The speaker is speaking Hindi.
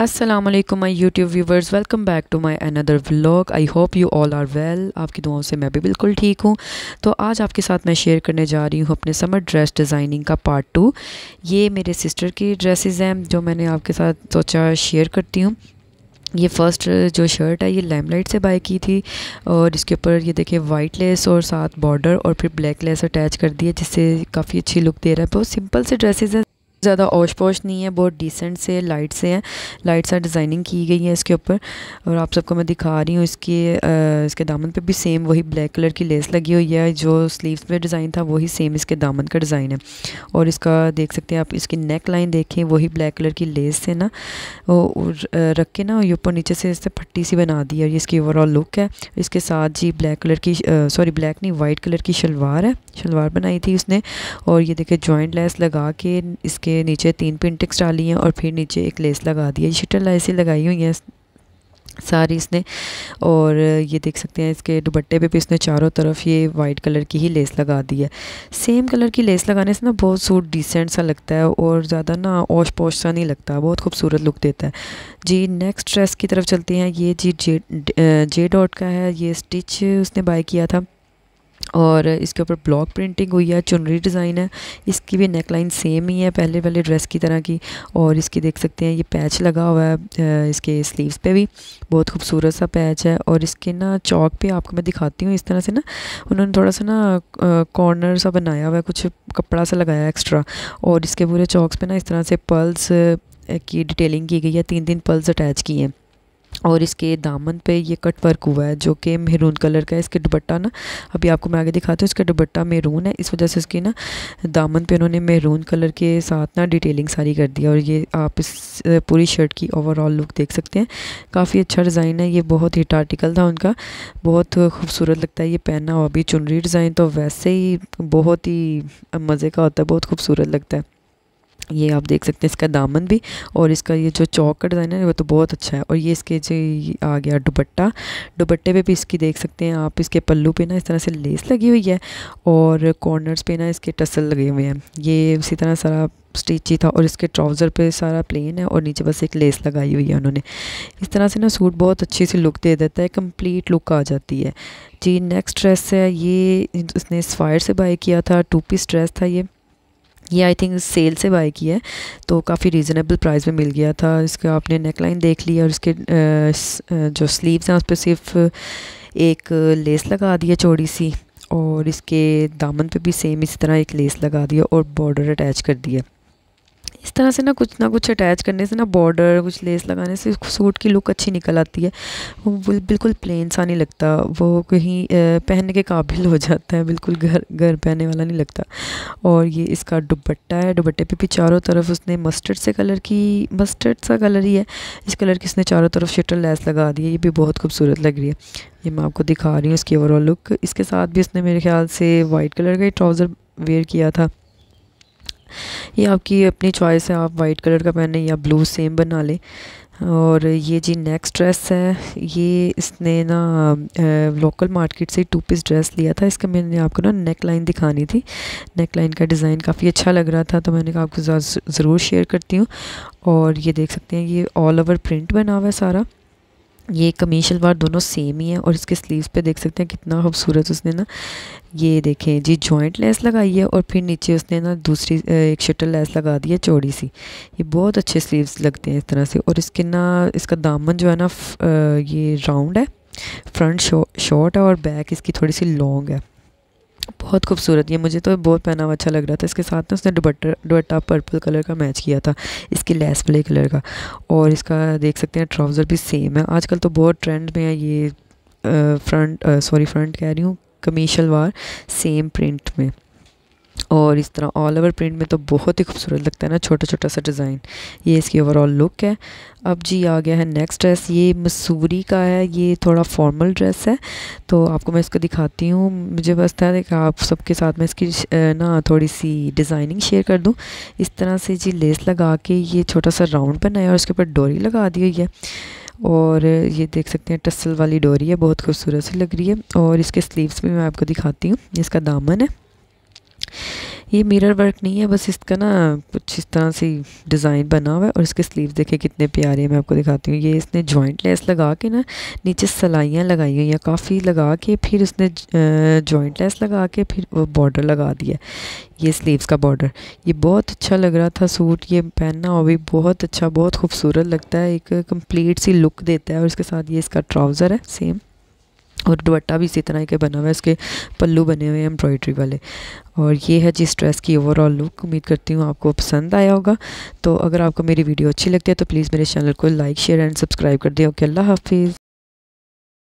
Aslam my YouTube viewers welcome back to my another vlog I hope you all are well आपकी दुआओं से मैं भी बिल्कुल ठीक हूँ तो आज आपके साथ मैं शेयर करने जा रही हूँ अपने समर ड्रेस डिज़ाइनिंग का पार्ट टू ये मेरे सिस्टर की ड्रेसेज हैं जो मैंने आपके साथ सोचा शेयर करती हूँ ये फ़र्स्ट uh, जो शर्ट है ये लैमलाइट से बाई की थी और इसके ऊपर ये देखिए वाइट लेस और साथ बॉर्डर और फिर ब्लैक लेस अटैच कर दिए जिससे काफ़ी अच्छी लुक दे रहा है बहुत सिंपल से ड्रेसेस हैं ज़्यादा औश पोश नहीं है बहुत डिसेंट से लाइट से हैं लाइट सा डिज़ाइनिंग की गई है इसके ऊपर और आप सबको मैं दिखा रही हूँ इसके आ, इसके दामन पे भी सेम वही ब्लैक कलर की लेस लगी हुई है जो स्लीव्स पे डिज़ाइन था वही सेम इसके दामन का डिज़ाइन है और इसका देख सकते हैं आप इसकी नेक लाइन देखें वही ब्लैक कलर की लेस से ना रख के ना ये ऊपर नीचे से इससे फट्टी सी बना दी है ये इसकी ओवरऑल लुक है इसके साथ जी ब्लैक कलर की सॉरी ब्लैक नहीं वाइट कलर की शलवार है शलवार बनाई थी उसने और ये देखे जॉइंट लेस लगा के इसके नीचे तीन पिंटिक्स डाली हैं और फिर नीचे एक लेस लगा दी है शटल लाइसें लगाई हुई हैं सारी इसने और ये देख सकते हैं इसके दुपट्टे पे भी इसने चारों तरफ ये वाइट कलर की ही लेस लगा दी है सेम कलर की लेस लगाने से ना बहुत सूट डिसेंट सा लगता है और ज़्यादा ना ओश पोश सा नहीं लगता बहुत खूबसूरत लुक देता है जी नेक्स्ट ड्रेस की तरफ चलते हैं ये जी जे जे डॉट का है ये स्टिच उसने बाय किया था और इसके ऊपर ब्लॉक प्रिंटिंग हुई है चुनरी डिज़ाइन है इसकी भी नेकलाइन सेम ही है पहले पहले ड्रेस की तरह की और इसकी देख सकते हैं ये पैच लगा हुआ है इसके स्लीव्स पे भी बहुत खूबसूरत सा पैच है और इसके ना चौक पे आपको मैं दिखाती हूँ इस तरह से ना उन्होंने थोड़ा सा ना कॉर्नर सा बनाया हुआ है कुछ कपड़ा सा लगाया एक्स्ट्रा और इसके पूरे चौकस पर ना इस तरह से पर्ल्स की डिटेलिंग की गई है तीन तीन पर्ल्स अटैच की हैं और इसके दामन पे ये कट वर्क हुआ है जो कि मेहरून कलर का है इसके दुबट्टा ना अभी आपको मैं आगे दिखाती हूँ इसका दुबट्टा मेहरून है इस वजह से इसकी ना दामन पे उन्होंने मेहरून कलर के साथ ना डिटेलिंग सारी कर दी और ये आप इस पूरी शर्ट की ओवरऑल लुक देख सकते हैं काफ़ी अच्छा डिज़ाइन है ये बहुत हिट आर्टिकल था उनका बहुत खूबसूरत लगता है ये पहना हो अभी चुनरी डिज़ाइन तो वैसे ही बहुत ही मज़े का होता है बहुत खूबसूरत लगता है ये आप देख सकते हैं इसका दामन भी और इसका ये जो चौक का डिज़ाइन है वो तो बहुत अच्छा है और ये इसके जो आ गया दुपट्टा दुपट्टे पे भी इसकी देख सकते हैं आप इसके पल्लू पे ना इस तरह से लेस लगी हुई है और कॉर्नर्स पे ना इसके टसल लगे हुए हैं ये उसी तरह सारा स्टिच ही था और इसके ट्राउज़र पे सारा प्लेन है और नीचे बस एक लेस लगाई हुई है उन्होंने इस तरह से ना सूट बहुत अच्छी सी लुक दे देता है कंप्लीट लुक आ जाती है जी नेक्स्ट ड्रेस है ये इसने स्वायर से बाय किया था टू पीस ड्रेस था ये ये आई थिंक सेल से बाई की है तो काफ़ी रीज़नेबल प्राइस में मिल गया था इसका आपने नेकलाइन देख ली और इसके जो स्लीव्स हैं उस पर सिर्फ एक लेस लगा दी है चौड़ी सी और इसके दामन पे भी सेम इसी तरह एक लेस लगा दिया और बॉर्डर अटैच कर दिया इस तरह से ना कुछ ना कुछ अटैच करने से ना बॉर्डर कुछ लेस लगाने से सूट की लुक अच्छी निकल आती है वो बिल्कुल प्लेन सा नहीं लगता वो कहीं पहनने के काबिल हो जाता है बिल्कुल घर घर पहनने वाला नहीं लगता और ये इसका दुपट्टा है दुपट्टे पे भी चारों तरफ उसने मस्टर्ड से कलर की मस्टर्ड सा कलर ही है इस कलर की इसने चारों तरफ शटर लेस लगा दी है ये भी बहुत खूबसूरत लग रही है ये मैं आपको दिखा रही हूँ इसकी ओवरऑल लुक इसके साथ भी इसने मेरे ख्याल से वाइट कलर का ही ट्राउज़र वेयर किया था ये आपकी अपनी चॉइस है आप वाइट कलर का पहने या ब्लू सेम बना लें और ये जी नेक्स्ट ड्रेस है ये इसने ना लोकल मार्केट से टू पीस ड्रेस लिया था इसका मैंने आपको ना नेक लाइन दिखानी थी नेक लाइन का डिज़ाइन काफ़ी अच्छा लग रहा था तो मैंने कहा आपको ज़रूर शेयर करती हूँ और ये देख सकते हैं ये ऑल ओवर प्रिंट बना हुआ है सारा ये कमी शलवार दोनों सेम ही है और इसके स्लीव्स पे देख सकते हैं कितना खूबसूरत उसने ना ये देखें जी जॉइंट लेस लगाई है और फिर नीचे उसने ना दूसरी एक शटल लेस लगा दी है चौड़ी सी ये बहुत अच्छे स्लीव्स लगते हैं इस तरह से और इसके ना इसका दामन जो है ना ये राउंड है फ्रंट शॉर्ट है और बैक इसकी थोड़ी सी लॉन्ग है बहुत खूबसूरत ये मुझे तो बहुत पहना हुआ अच्छा लग रहा था इसके साथ ना उसने दुबट्टा दुबट्टा पर्पल कलर का मैच किया था इसकी लेस प्ले कलर का और इसका देख सकते हैं ट्राउज़र भी सेम है आजकल तो बहुत ट्रेंड में है ये फ्रंट सॉरी फ्रंट कह रही हूँ कमीशलवार शलवार सेम प्रिंट में और इस तरह ऑल ओवर प्रिंट में तो बहुत ही खूबसूरत लगता है ना छोटा छोटा सा डिज़ाइन ये इसकी ओवरऑल लुक है अब जी आ गया है नेक्स्ट ड्रेस ये मसूरी का है ये थोड़ा फॉर्मल ड्रेस है तो आपको मैं इसको दिखाती हूँ मुझे बस था कि आप सबके साथ मैं इसकी ना थोड़ी सी डिज़ाइनिंग शेयर कर दूँ इस तरह से जी लेस लगा के ये छोटा सा राउंड बनाया और उसके ऊपर डोरी लगा दी हुई है और ये देख सकते हैं टसल वाली डोरी है बहुत खूबसूरत सी लग रही है और इसके स्लीव्स भी मैं आपको दिखाती हूँ इसका दामन है ये मिरर वर्क नहीं है बस इसका ना कुछ इस तरह से डिज़ाइन बना हुआ है और इसके स्लीव्स देखे कितने प्यारे हैं मैं आपको दिखाती हूँ ये इसने जॉइंट लेस लगा के ना नीचे सलाइयाँ लगाई हुई हैं काफ़ी लगा के फिर उसने जॉइंट लेस लगा के फिर वो बॉर्डर लगा दिया ये स्लीव्स का बॉर्डर ये बहुत अच्छा लग रहा था सूट ये पहनना और भी बहुत अच्छा बहुत खूबसूरत लगता है एक कम्प्लीट सी लुक देता है और इसके साथ ये इसका ट्राउज़र है सेम और दुपट्टा भी इसी तरह के बना हुआ है इसके पल्लू बने हुए हैं एम्ब्रॉयडरी वाले और ये है जिस ड्रेस की ओवरऑल लुक उम्मीद करती हूँ आपको पसंद आया होगा तो अगर आपको मेरी वीडियो अच्छी लगती है तो प्लीज़ मेरे चैनल को लाइक शेयर एंड सब्सक्राइब कर दें ओके अल्लाह हाफिज़